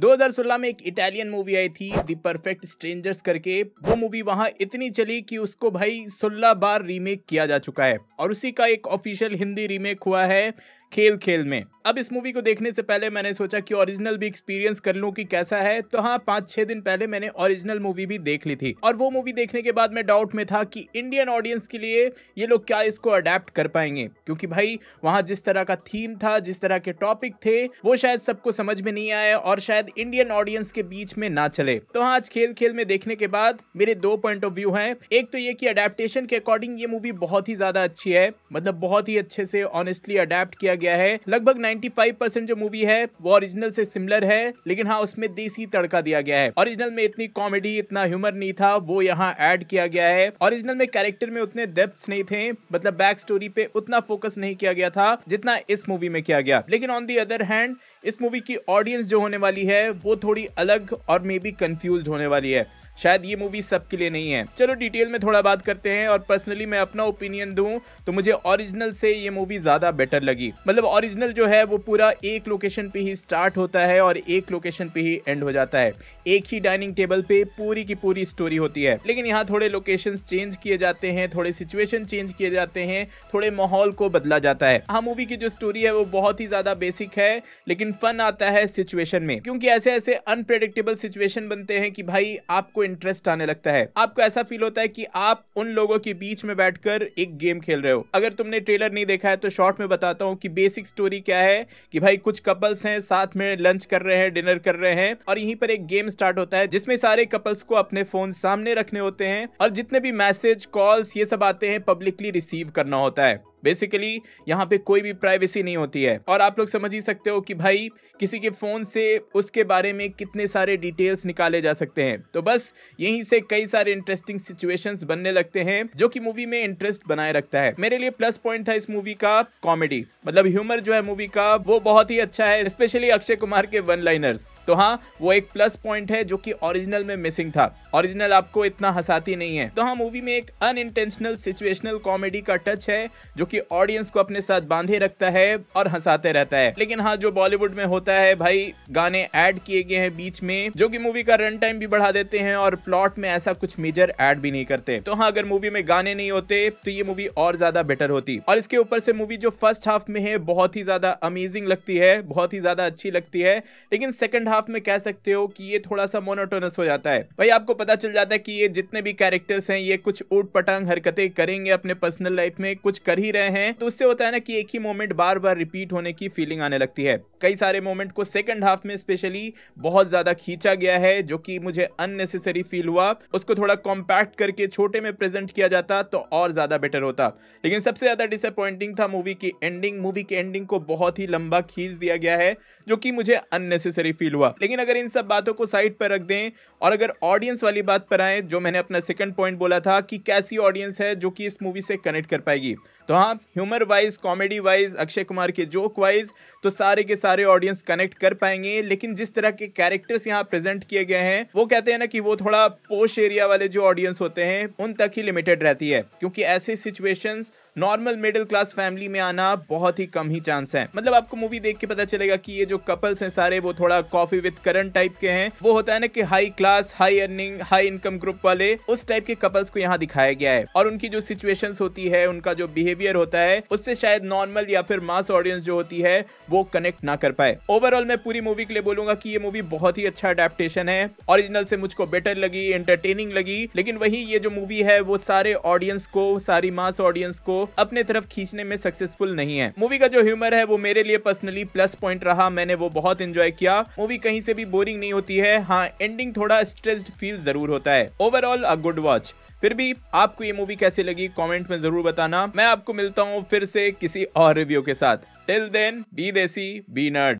2016 में एक Italian movie आई थी दी परफेक्ट स्ट्रेंजर्स करके वो मूवी वहाँ इतनी चली कि उसको भाई 16 बार रीमेक किया जा चुका है और उसी का एक ऑफिशियल हिंदी रीमेक हुआ है खेल खेल में अब इस मूवी को देखने से पहले मैंने सोचा कि ओरिजिनल भी एक्सपीरियंस कर लूं कि कैसा है तो हाँ पांच छह दिन पहले मैंने ओरिजिनल मूवी भी देख ली थी और वो मूवी देखने के बाद मैं डाउट में था कि इंडियन ऑडियंस के लिए ये लोग क्या इसको अडेप्ट कर पाएंगे क्योंकि भाई वहाँ जिस तरह का थीम था जिस तरह के टॉपिक थे वो शायद सबको समझ में नहीं आया और शायद इंडियन ऑडियंस के बीच में ना चले तो हाँ आज खेल खेल में देखने के बाद मेरे दो पॉइंट ऑफ व्यू है एक तो ये की अडेप्टेशन के अकॉर्डिंग ये मूवी बहुत ही ज्यादा अच्छी है मतलब बहुत ही अच्छे से ऑनेस्टली अडेप्ट किया गया है लगभग 95 जो मूवी है वो ओरिजिनल से सिमिलर है लेकिन हाँ उसमें देसी तड़का दिया गया है ओरिजिनल में इतनी कॉमेडी इतना ह्यूमर नहीं था वो यहाँ एड किया गया है ओरिजिनल में कैरेक्टर में उतने डेप्थ नहीं थे मतलब बैक स्टोरी पे उतना फोकस नहीं किया गया था जितना इस मूवी में किया गया लेकिन ऑन दी अदर हैंड इस मूवी की ऑडियंस जो होने वाली है वो थोड़ी अलग और मे बी कंफ्यूज होने वाली है शायद ये मूवी सबके लिए नहीं है चलो डिटेल में थोड़ा बात करते हैं और पर्सनली मैं अपना ओपिनियन दूं तो मुझे ओरिजिनल से ये मूवी ज़्यादा बेटर लगी मतलब ओरिजिनल जो है वो पूरा एक लोकेशन पे ही स्टार्ट होता है और एक लोकेशन पे ही एंड हो जाता है एक ही डाइनिंग टेबल पे पूरी की पूरी स्टोरी होती है लेकिन यहाँ थोड़े लोकेशन चेंज किए जाते हैं थोड़े सिचुएशन चेंज किए जाते हैं थोड़े माहौल को बदला जाता है हाँ मूवी की जो स्टोरी है वो बहुत ही ज़्यादा बेसिक है लेकिन फन आता है सिचुएशन में क्योंकि ऐसे ऐसे अनप्रेडिक्टेबल सिचुएशन बनते हैं कि भाई आपको आपको इंटरेस्ट आने लगता है आपको ऐसा फील होता है कि आप उन लोगों के बीच में बैठकर एक गेम खेल रहे हो अगर तुमने ट्रेलर नहीं देखा है तो शॉर्ट में बताता हूँ कि बेसिक स्टोरी क्या है कि भाई कुछ कपल्स हैं साथ में लंच कर रहे हैं डिनर कर रहे हैं और यहीं पर एक गेम स्टार्ट होता है जिसमें सारे कपल्स को अपने फोन सामने रखने होते हैं और जितने भी मैसेज कॉल्स ये सब आते हैं पब्लिकली रिसीव करना होता है बेसिकली यहाँ पे कोई भी प्राइवेसी नहीं होती है और आप लोग समझ ही सकते हो कि भाई किसी के फ़ोन से उसके बारे में कितने सारे डिटेल्स निकाले जा सकते हैं तो बस यहीं से कई सारे इंटरेस्टिंग सिचुएशंस बनने लगते हैं जो कि मूवी में इंटरेस्ट बनाए रखता है मेरे लिए प्लस पॉइंट था इस मूवी का कॉमेडी मतलब ह्यूमर जो है मूवी का वो बहुत ही अच्छा है स्पेशली अक्षय कुमार के वन लाइनर्स तो हाँ वो एक प्लस पॉइंट है जो कि ओरिजिनल में मिसिंग था ओरिजिनल आपको इतना हंसाती नहीं है तो हाँ मूवी में एक अनइंटेंशनल सिचुएशनल कॉमेडी का टच है जो कि ऑडियंस को अपने साथ बांधे रखता है और हंसाते रहता है लेकिन हाँ जो बॉलीवुड में होता है भाई गाने ऐड किए गए हैं बीच में जो कि मूवी का रन टाइम भी बढ़ा देते हैं और प्लॉट में ऐसा कुछ मेजर ऐड भी नहीं करते तो हाँ अगर मूवी में गाने नहीं होते तो ये मूवी और ज्यादा बेटर होती और इसके ऊपर से मूवी जो फर्स्ट हाफ में है बहुत ही ज्यादा अमेजिंग लगती है बहुत ही ज्यादा अच्छी लगती है लेकिन सेकंड हाफ हाफ में कह सकते हो कि ये थोड़ा सा मोनोटोनस हो जाता है भाई आपको पता चल जाता है कि ये जितने भी कैरेक्टर्स हैं ये कुछ ऊट पटांग हरकतें करेंगे अपने पर्सनल लाइफ में कुछ कर ही रहे हैं तो उससे होता है ना कि एक ही मोमेंट बार बार रिपीट होने की फीलिंग आने लगती है कई सारे मोमेंट को सेकंड हाफ में स्पेशली बहुत ज्यादा खींचा गया है जो कि मुझे अननेसेसरी फील हुआ उसको थोड़ा कॉम्पैक्ट करके छोटे में प्रेजेंट किया जाता तो और ज्यादा बेटर होता लेकिन सबसे ज्यादा डिसअपॉइंटिंग था मूवी की एंडिंग मूवी की एंडिंग को बहुत ही लंबा खींच दिया गया है जो कि मुझे अननेसेसरी फील हुआ हुआ लेकिन अगर इन सब बातों को साइड पर रख दें और अगर ऑडियंस वाली बात पर आए जो मैंने अपना सेकंड पॉइंट बोला था कि कैसी ऑडियंस है जो कि इस मूवी से कनेक्ट कर पाएगी तो हाँ humour wise comedy wise Akshay Kumar के जोक वाइज तो सारे के सारे ऑडियंस कनेक्ट कर पाएंगे लेकिन जिस तरह के कैरेक्टर्स यहाँ प्रेजेंट किए गए हैं वो कहते हैं ना कि वो थोड़ा पोश एरिया वाले जो ऑडियंस होते हैं उन तक ही लिमिटेड रहती है क्योंकि ऐसे situations normal middle class family में आना बहुत ही कम ही चांस है मतलब आपको मूवी देख के पता चलेगा कि ये जो कपल्स हैं सारे वो थोड़ा कॉफी विद करण टाइप के हैं वो होता है ना कि high class high earning high income group वाले उस टाइप के कपल्स को यहाँ दिखाया गया है और उनकी जो सिचुएशन होती है उनका जो बिहेवियर होता है उससे शायद नॉर्मल या फिर मास ऑडियंस जो होती है वो कनेक्ट ना कर पाए ओवरऑल मैं पूरी मूवी के लिए बोलूंगा कि ये मूवी बहुत ही अच्छा अडेप्टेशन है ओरिजिनल से मुझको बेटर लगी एंटरटेनिंग लगी लेकिन वही ये जो मूवी है वो सारे ऑडियंस को सारी मास ऑडियंस को अपने तरफ खींचने में सक्सेसफुल नहीं है मूवी का जो ह्यूमर है वो मेरे लिए पर्सनली प्लस पॉइंट रहा मैंने वो बहुत इंजॉय किया मूवी कहीं से भी बोरिंग नहीं होती है हाँ एंडिंग थोड़ा स्ट्रेस्ड फील जरूर होता है ओवरऑल अ गुड वॉच फिर भी आपको ये मूवी कैसे लगी कमेंट में जरूर बताना मैं आपको मिलता हूँ फिर से किसी और रिव्यू के साथ till then be desi be nerd